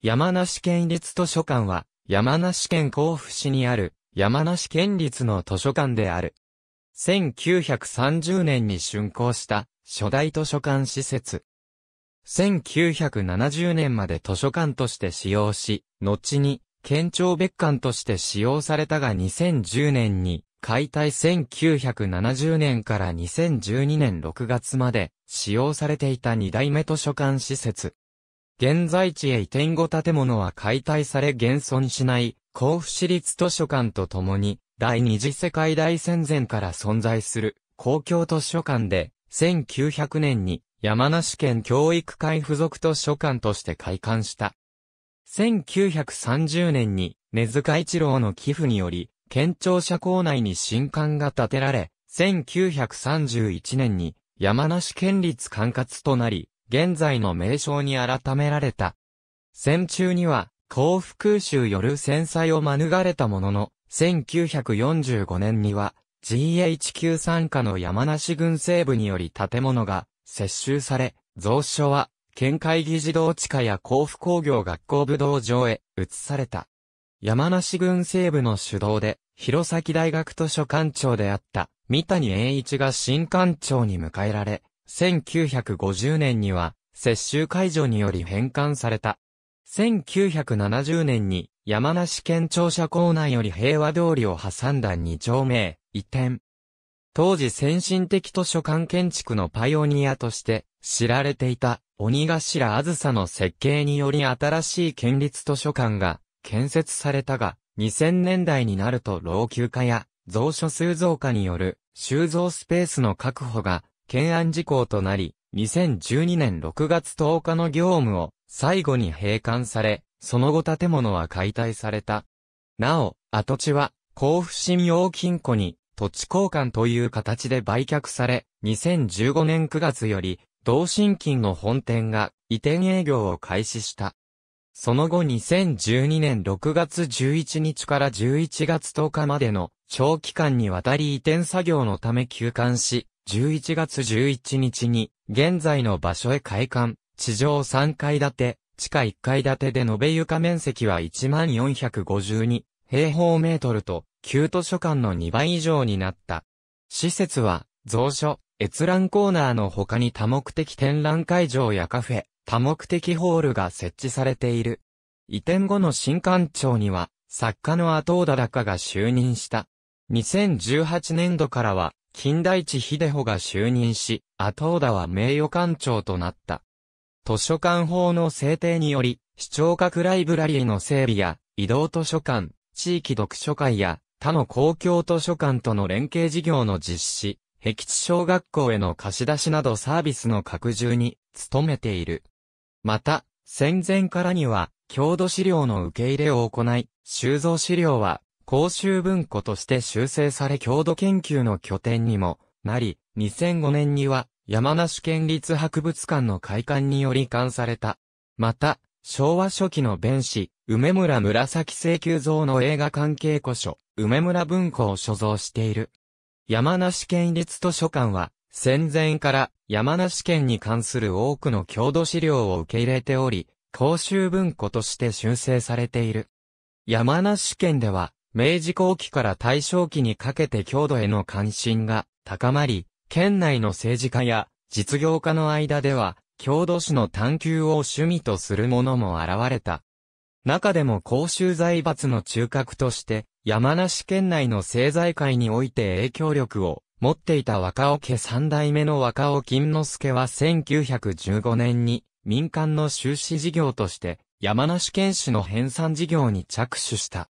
山梨県立図書館は、山梨県甲府市にある、山梨県立の図書館である。1930年に竣工した、初代図書館施設。1970年まで図書館として使用し、後に、県庁別館として使用されたが2010年に、解体1970年から2012年6月まで使用されていた2代目図書館施設。現在地へ移転後建物は解体され現存しない、甲府市立図書館とともに、第二次世界大戦前から存在する、公共図書館で、1900年に、山梨県教育会附属図書館として開館した。1930年に、根塚一郎の寄付により、県庁舎構内に新館が建てられ、1931年に、山梨県立管轄となり、現在の名称に改められた。戦中には、甲府空襲よる戦災を免れたものの、1945年には、GHQ 参加の山梨軍西部により建物が接収され、蔵書は、県会議事堂地下や甲府工業学校武道場へ移された。山梨軍西部の主導で、弘前大学図書館長であった、三谷栄一が新館長に迎えられ、1950年には、接収解除により返還された。1970年に、山梨県庁舎構内より平和通りを挟んだ二丁目、移転。当時先進的図書館建築のパイオニアとして知られていた鬼頭あずさの設計により新しい県立図書館が建設されたが2000年代になると老朽化や蔵書数増加による収蔵スペースの確保が懸案事項となり、2012年6月10日の業務を最後に閉館され、その後建物は解体された。なお、跡地は甲府信用金庫に土地交換という形で売却され、2015年9月より同心金の本店が移転営業を開始した。その後2012年6月11日から11月10日までの長期間にわたり移転作業のため休館し、11月11日に、現在の場所へ開館、地上3階建て、地下1階建てで延べ床面積は1452平方メートルと、旧図書館の2倍以上になった。施設は、蔵書、閲覧コーナーの他に多目的展覧会場やカフェ、多目的ホールが設置されている。移転後の新館長には、作家の後田高が就任した。2018年度からは、金田一秀穂が就任し、後尾田は名誉館長となった。図書館法の制定により、視聴覚ライブラリーの整備や、移動図書館、地域読書会や、他の公共図書館との連携事業の実施、壁地小学校への貸し出しなどサービスの拡充に努めている。また、戦前からには、郷土資料の受け入れを行い、収蔵資料は公衆文庫として修正され郷土研究の拠点にもなり、2005年には山梨県立博物館の開館により館された。また、昭和初期の弁士、梅村紫請求像の映画関係古書、梅村文庫を所蔵している。山梨県立図書館は、戦前から山梨県に関する多くの郷土資料を受け入れており、公衆文庫として修正されている。山梨県では、明治後期から大正期にかけて郷土への関心が高まり、県内の政治家や実業家の間では、郷土史の探求を趣味とする者も現れた。中でも公衆財閥の中核として、山梨県内の政財界において影響力を持っていた若尾家三代目の若尾金之助は1915年に民間の修士事業として山梨県市の編纂事業に着手した。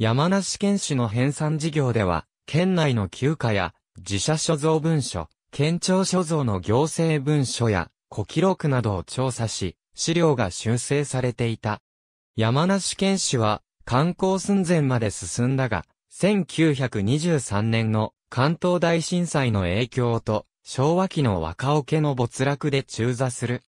山梨県市の編纂事業では、県内の旧家や、自社所蔵文書、県庁所蔵の行政文書や、古記録などを調査し、資料が修正されていた。山梨県市は、観光寸前まで進んだが、1923年の関東大震災の影響と、昭和期の若桶の没落で中座する。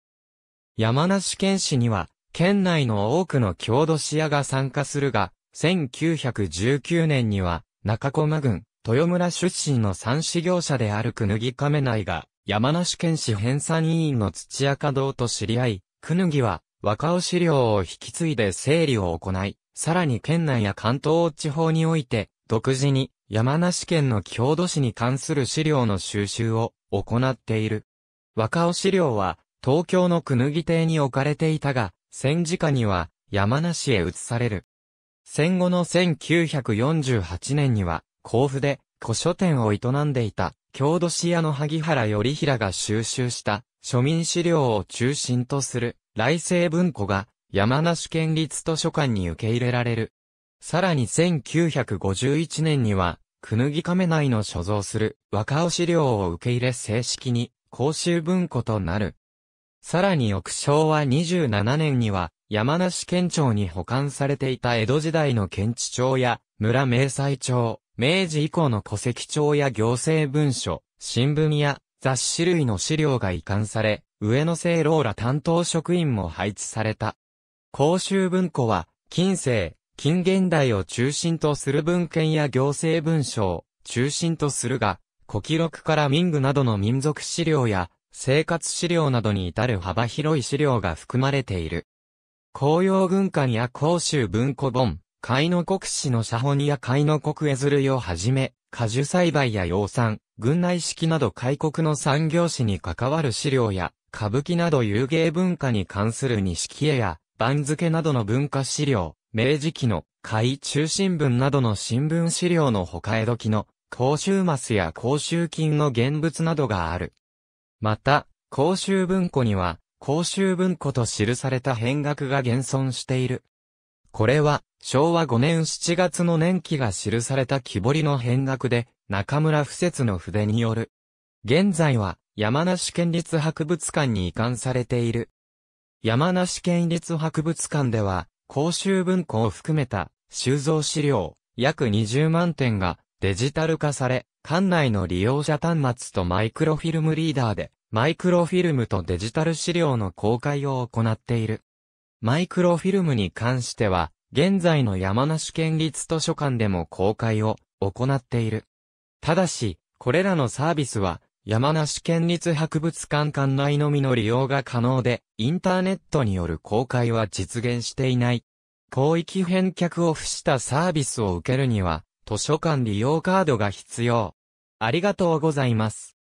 山梨県市には、県内の多くの郷土市屋が参加するが、1919年には、中駒郡、豊村出身の三市業者であるくぬぎ亀内が、山梨県市編纂委員の土屋加藤と知り合い、くぬぎは、若尾資料を引き継いで整理を行い、さらに県内や関東地方において、独自に、山梨県の郷土史に関する資料の収集を行っている。若尾資料は、東京のくぬぎ邸に置かれていたが、戦時下には、山梨へ移される。戦後の1948年には、甲府で古書店を営んでいた、郷土史屋の萩原頼平が収集した庶民資料を中心とする来世文庫が山梨県立図書館に受け入れられる。さらに1951年には、くぬぎ亀内の所蔵する若尾資料を受け入れ正式に公衆文庫となる。さらに翌昭和27年には、山梨県庁に保管されていた江戸時代の県知庁や、村明細町、明治以降の戸籍帳や行政文書、新聞や雑誌類の資料が移管され、上野聖老ら担当職員も配置された。公衆文庫は、近世、近現代を中心とする文献や行政文書を中心とするが、古記録から民具などの民族資料や生活資料などに至る幅広い資料が含まれている。紅葉軍艦や甲州文庫本、海の国史の写本や海の国絵ずるいをはじめ、果樹栽培や養蚕、軍内式など開国の産業史に関わる資料や、歌舞伎など遊芸文化に関する錦絵や、番付などの文化資料、明治期の海中新聞などの新聞資料の他江戸期の甲州マスや甲州金の現物などがある。また、甲州文庫には、公衆文庫と記された変額が現存している。これは、昭和5年7月の年期が記された木彫りの変額で、中村不節の筆による。現在は、山梨県立博物館に移管されている。山梨県立博物館では、公衆文庫を含めた収蔵資料約20万点がデジタル化され、館内の利用者端末とマイクロフィルムリーダーでマイクロフィルムとデジタル資料の公開を行っている。マイクロフィルムに関しては、現在の山梨県立図書館でも公開を行っている。ただし、これらのサービスは、山梨県立博物館館内のみの利用が可能で、インターネットによる公開は実現していない。広域返却を付したサービスを受けるには、図書館利用カードが必要。ありがとうございます。